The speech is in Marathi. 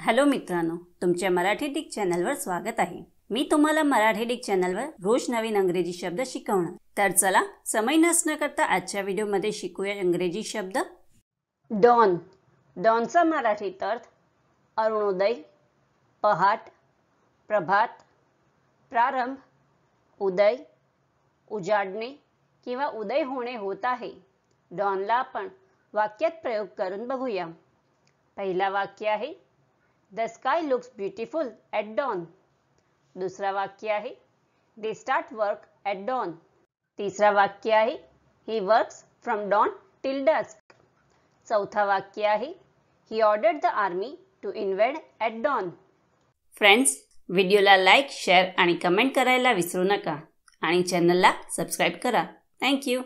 हॅलो मित्रांनो तुमच्या मराठी डिक चॅनलवर स्वागत आहे मी तुम्हाला मराठी डिक चॅनलवर रोज नवीन अंग्रेजी शब्द शिकवणार तर चला समय नसण्याकरता करता आजच्या व्हिडिओमध्ये शिकूया इंग्रजी शब्द डॉन डॉनचा मराठीत अर्थ अरुणोदय पहाट प्रभात प्रारंभ उदय उजाडणे किंवा उदय होणे होत आहे डॉनला आपण वाक्यात प्रयोग करून बघूया पहिला वाक्य आहे the sky looks beautiful at dawn दुसरा वाक्य आहे they start work at dawn तिसरा वाक्य आहे he works from dawn till dusk चौथा वाक्य आहे he order the army to invade at dawn friends व्हिडिओला लाईक शेअर आणि कमेंट करायला विसरू नका आणि चॅनलला सबस्क्राईब करा थँक्यू